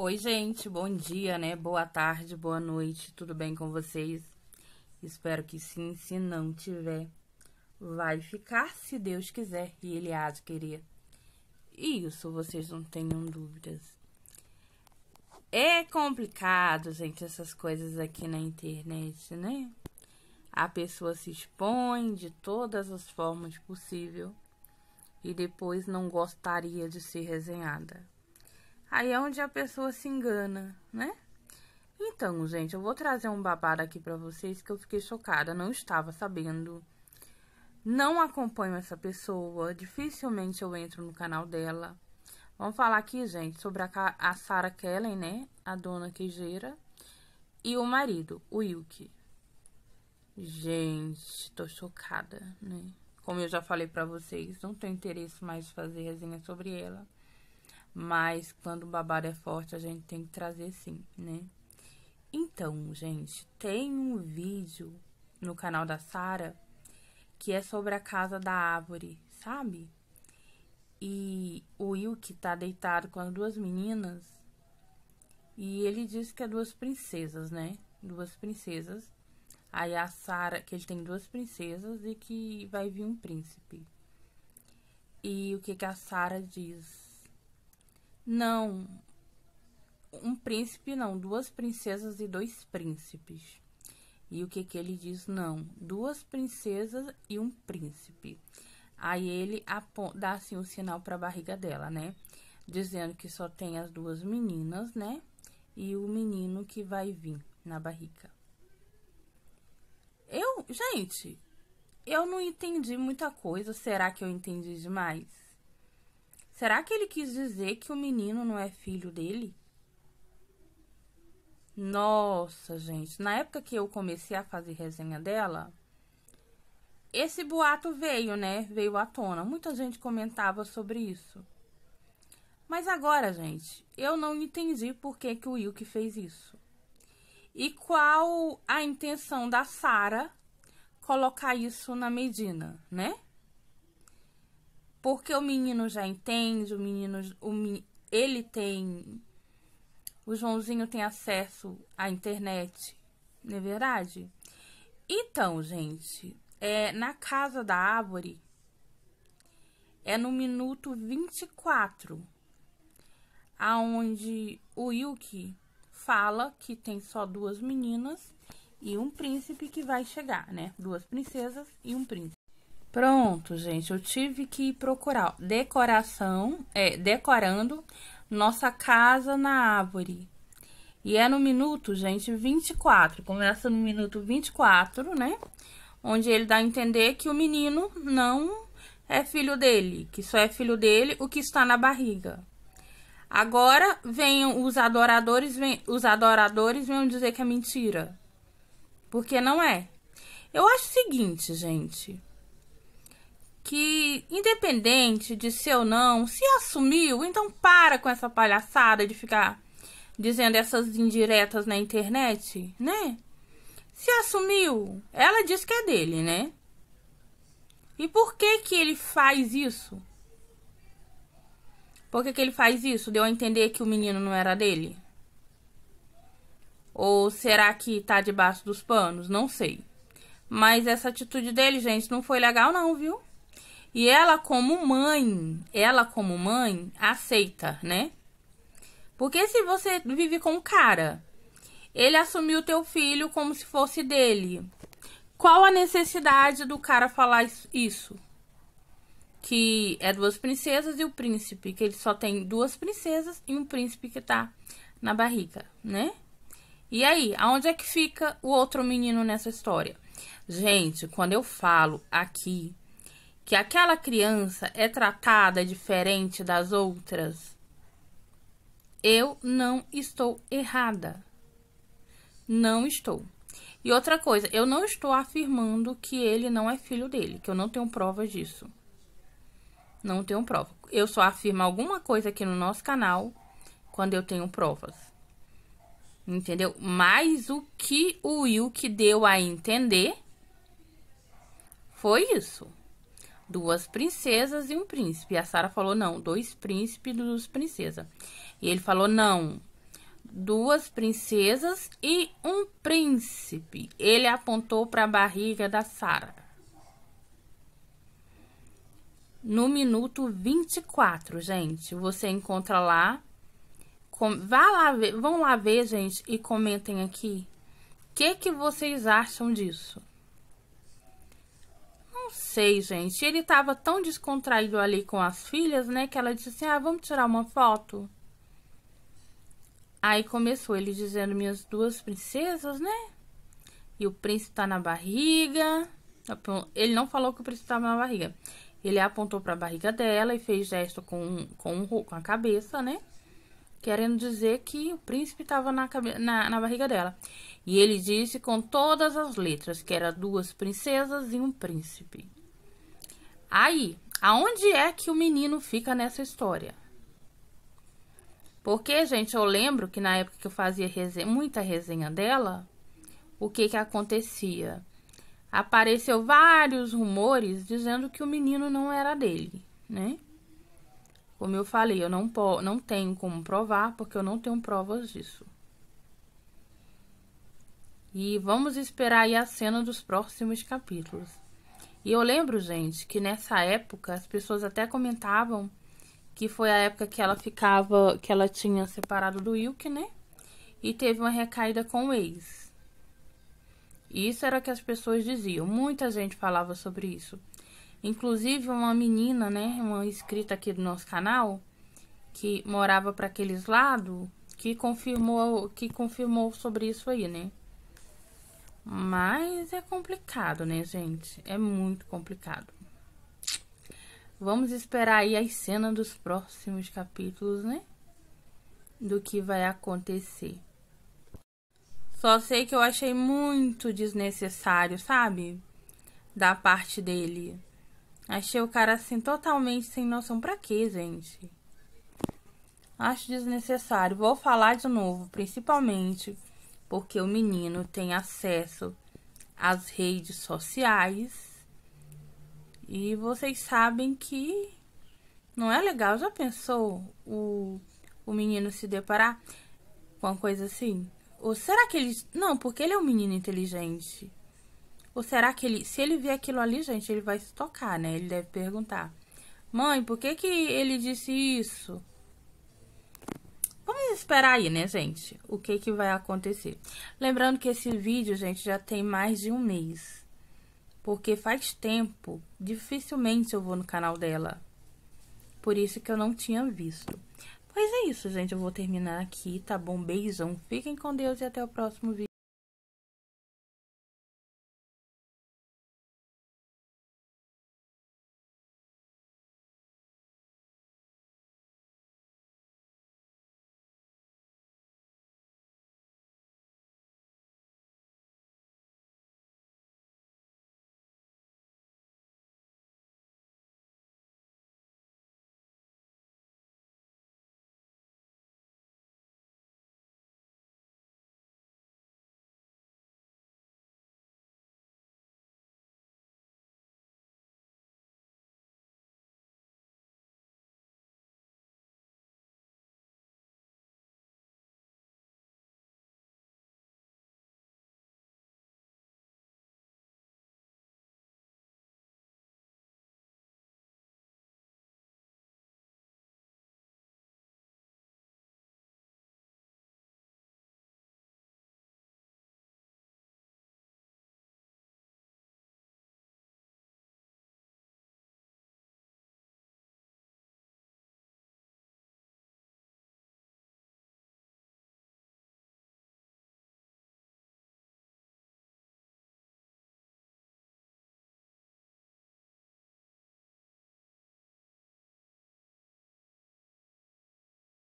Oi, gente, bom dia, né? Boa tarde, boa noite, tudo bem com vocês? Espero que sim, se não tiver, vai ficar se Deus quiser e Ele há de querer. Isso vocês não tenham dúvidas. É complicado, gente, essas coisas aqui na internet, né? A pessoa se expõe de todas as formas possível e depois não gostaria de ser resenhada. Aí é onde a pessoa se engana, né? Então, gente, eu vou trazer um babado aqui para vocês que eu fiquei chocada, não estava sabendo. Não acompanho essa pessoa, dificilmente eu entro no canal dela. Vamos falar aqui, gente, sobre a, a Sarah Kellen, né? A dona queijeira. E o marido, o Yuki. Gente, tô chocada, né? Como eu já falei para vocês, não tenho interesse mais de fazer resenha sobre ela. Mas quando o babado é forte, a gente tem que trazer sim, né? Então, gente, tem um vídeo no canal da Sara que é sobre a casa da árvore, sabe? E o Wilke tá deitado com as duas meninas e ele diz que é duas princesas, né? Duas princesas. Aí a Sara, que ele tem duas princesas e que vai vir um príncipe. E o que que a Sara diz? Não. Um príncipe não, duas princesas e dois príncipes. E o que que ele diz? Não, duas princesas e um príncipe. Aí ele dá assim um sinal para a barriga dela, né? Dizendo que só tem as duas meninas, né? E o menino que vai vir na barriga. Eu, gente, eu não entendi muita coisa. Será que eu entendi demais? Será que ele quis dizer que o menino não é filho dele? Nossa, gente, na época que eu comecei a fazer resenha dela, esse boato veio, né? Veio à tona. Muita gente comentava sobre isso. Mas agora, gente, eu não entendi por que, que o Wilke fez isso. E qual a intenção da Sara colocar isso na Medina, né? Porque o menino já entende, o menino. O, ele tem. O Joãozinho tem acesso à internet, não é verdade? Então, gente, é na casa da árvore é no minuto 24, aonde o Yuki fala que tem só duas meninas e um príncipe que vai chegar, né? Duas princesas e um príncipe. Pronto, gente, eu tive que procurar decoração, é, decorando nossa casa na árvore. E é no minuto, gente, 24. Começa no minuto 24, né? Onde ele dá a entender que o menino não é filho dele, que só é filho dele o que está na barriga. Agora venham os adoradores, vem, os adoradores vêm dizer que é mentira. Porque não é. Eu acho o seguinte, gente que, independente de ser ou não, se assumiu, então para com essa palhaçada de ficar dizendo essas indiretas na internet, né? Se assumiu, ela diz que é dele, né? E por que que ele faz isso? Por que, que ele faz isso? Deu a entender que o menino não era dele? Ou será que tá debaixo dos panos? Não sei. Mas essa atitude dele, gente, não foi legal não, viu? E ela como mãe, ela como mãe aceita, né? Porque se você vive com um cara, ele assumiu teu filho como se fosse dele. Qual a necessidade do cara falar isso? Que é duas princesas e o príncipe, que ele só tem duas princesas e um príncipe que tá na barriga, né? E aí, aonde é que fica o outro menino nessa história? Gente, quando eu falo aqui que aquela criança é tratada diferente das outras, eu não estou errada. Não estou. E outra coisa, eu não estou afirmando que ele não é filho dele, que eu não tenho provas disso. Não tenho prova. Eu só afirmo alguma coisa aqui no nosso canal quando eu tenho provas. Entendeu? Mas o que o Will que deu a entender foi isso duas princesas e um príncipe. E a Sara falou, não, dois príncipes e duas princesas. E ele falou, não, duas princesas e um príncipe. Ele apontou para a barriga da Sara. No minuto 24, gente, você encontra lá. Com, vá lá ver, vão lá ver, gente, e comentem aqui. O que, que vocês acham disso? sei, gente. Ele tava tão descontraído ali com as filhas, né? Que ela disse: assim, Ah, vamos tirar uma foto. Aí começou ele dizendo: Minhas duas princesas, né? E o príncipe tá na barriga. Ele não falou que o príncipe tava na barriga. Ele apontou para a barriga dela e fez gesto com, com, com a cabeça, né? querendo dizer que o príncipe estava na, na, na, barriga dela. E ele disse com todas as letras que eram duas princesas e um príncipe. Aí, aonde é que o menino fica nessa história? Porque, gente, eu lembro que na época que eu fazia resenha, muita resenha dela, o que que acontecia? Apareceu vários rumores dizendo que o menino não era dele, né? Como eu falei, eu não, não tenho como provar, porque eu não tenho provas disso. E vamos esperar aí a cena dos próximos capítulos. E eu lembro, gente, que nessa época as pessoas até comentavam que foi a época que ela ficava, que ela tinha separado do Wilk, né? E teve uma recaída com o ex. Isso era o que as pessoas diziam. Muita gente falava sobre isso. Inclusive, uma menina, né, uma inscrita aqui do nosso canal, que morava para aqueles lados, que confirmou, que confirmou sobre isso aí, né? Mas é complicado, né, gente? É muito complicado. Vamos esperar aí as cenas dos próximos capítulos, né? Do que vai acontecer. Só sei que eu achei muito desnecessário, sabe? Da parte dele. Achei o cara assim totalmente sem noção pra quê, gente? Acho desnecessário. Vou falar de novo, principalmente porque o menino tem acesso às redes sociais. E vocês sabem que não é legal. Já pensou o, o menino se deparar com uma coisa assim? Ou será que ele. Não, porque ele é um menino inteligente. Ou será que ele, se ele ver aquilo ali, gente, ele vai se tocar, né? Ele deve perguntar: Mãe, por que que ele disse isso? Vamos esperar aí, né, gente? O que que vai acontecer? Lembrando que esse vídeo, gente, já tem mais de um mês. Porque faz tempo, dificilmente eu vou no canal dela. Por isso que eu não tinha visto. Pois é isso, gente. Eu vou terminar aqui, tá bom? Beijão. Fiquem com Deus e até o próximo vídeo.